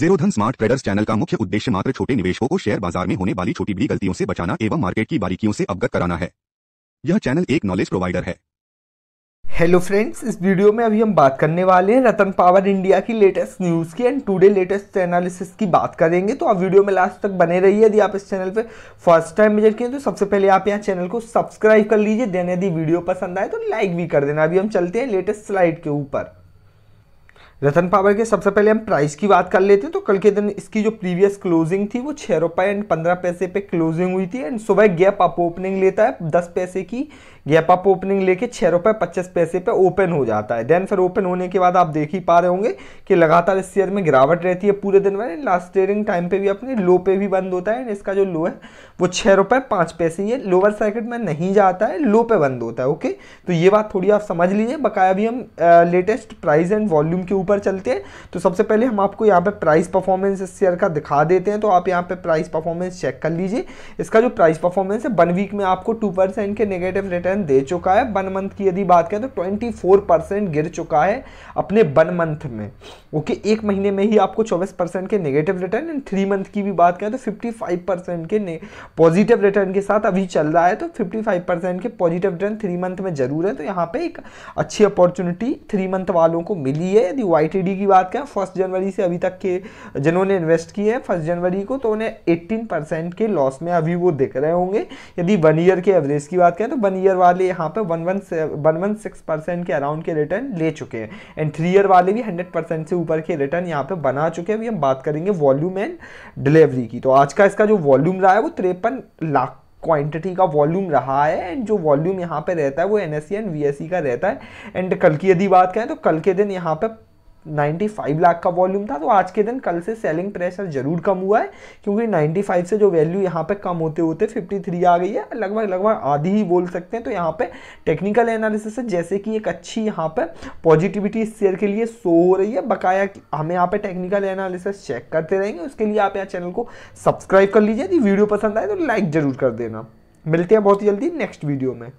जीरोधन smart traders channel का मुख्य उद्देश्य मात्र छोटे निवेशकों को शेयर बाजार में होने वाली छोटी बड़ी गलतियों से बचाना एवं मार्केट की बारीकियों से अवगत कराना है यह चैनल एक नॉलेज प्रोवाइडर है हेलो फ्रेंड्स इस वीडियो में अभी हम बात करने वाले हैं रतन पावर इंडिया की लेटेस्ट न्यूज़ की एंड टुडे लेटेस्ट एनालिसिस की बात करेंगे तो आप वीडियो में लास्ट तक बने रहिए यदि आप इस चैनल पे फर्स्ट टाइम विजिट किए तो सबसे पहले आप यहाँ चैनल को सब्सक्राइब कर लीजिए देन यदि वीडियो पसंद आए तो लाइक भी कर देना अभी हम चलते हैं लेटेस्ट स्लाइड के ऊपर रतन पावर के सबसे पहले हम प्राइस की बात कर लेते हैं तो कल के दिन इसकी जो प्रीवियस क्लोजिंग थी वो छः रुपये एंड पंद्रह पैसे पे क्लोजिंग हुई थी एंड सुबह गैप अप ओपनिंग लेता है दस पैसे की गैप अप ओपनिंग लेके छः रुपये पच्चीस पैसे पे ओपन हो जाता है देन फिर ओपन होने के बाद आप देख ही पा रहे होंगे कि लगातार इस शेयर में गिरावट रहती है पूरे दिन में लास्ट ट्रेडिंग टाइम पे भी अपने लो पे भी बंद होता है इसका जो लो है वो छः रुपये पाँच पैसे ये लोअर सर्किट में नहीं जाता है लो पे बंद होता है ओके तो ये बात थोड़ी आप समझ लीजिए बकाया भी हम लेटेस्ट प्राइस एंड वॉल्यूम के ऊपर चलते हैं तो सबसे पहले हम आपको यहाँ पे प्राइस परफॉर्मेंस इस शेयर का दिखा देते हैं तो आप यहाँ पे प्राइस परफॉर्मेंस चेक कर लीजिए इसका जो प्राइस परफॉर्मेंस है वन वीक में आपको टू परसेंट के नेगेटिव रिटर्न रिटर्न दे चुका है वन मंथ की यदि बात करें तो 24 परसेंट गिर चुका है अपने वन मंथ में ओके एक महीने में ही आपको 24 परसेंट के negative return and three month की भी बात करें तो 55 परसेंट के पॉजिटिव रिटर्न के साथ अभी चल रहा है तो 55 परसेंट के पॉजिटिव रिटर्न थ्री मंथ में जरूर है तो यहाँ पर एक अच्छी अपॉर्चुनिटी थ्री मंथ वालों को मिली है यदि वाई की बात करें फर्स्ट जनवरी से अभी तक के जिन्होंने इन्वेस्ट किए हैं फर्स्ट जनवरी को तो उन्हें एट्टीन के लॉस में अभी वो दिख रहे होंगे यदि वन ईयर के एवरेज की बात करें तो वन ईयर वाले यहाँ पे one one one one six percent के अराउंड के रिटर्न ले चुके हैं एंड थ्री ईयर वाले भी हंड्रेड परसेंट से ऊपर के रिटर्न यहाँ पे बना चुके हैं अभी हम बात करेंगे वॉल्यूम एंड डिलीवरी की तो आज का इसका जो वॉल्यूम रहा है वो तिरपन लाख क्वांटिटी का वॉल्यूम रहा है एंड जो वॉल्यूम यहाँ पे रहता है वो एन एंड वी का रहता है एंड कल की यदि बात करें तो कल के दिन यहाँ पे 95 लाख का वॉल्यूम था तो आज के दिन कल से सेलिंग प्रेशर जरूर कम हुआ है क्योंकि 95 से जो वैल्यू यहाँ पे कम होते होते 53 आ गई है लगभग लगभग आधी ही बोल सकते हैं तो यहाँ पे टेक्निकल एनालिसिस है जैसे कि एक अच्छी यहाँ पे पॉजिटिविटी इस शेयर के लिए शो हो रही है बकाया हम यहाँ पे टेक्निकल एनालिसिस चेक करते रहेंगे उसके लिए आप यहाँ चैनल को सब्सक्राइब कर लीजिए यदि वीडियो पसंद आए तो लाइक ज़रूर कर देना मिलते हैं बहुत जल्दी नेक्स्ट वीडियो में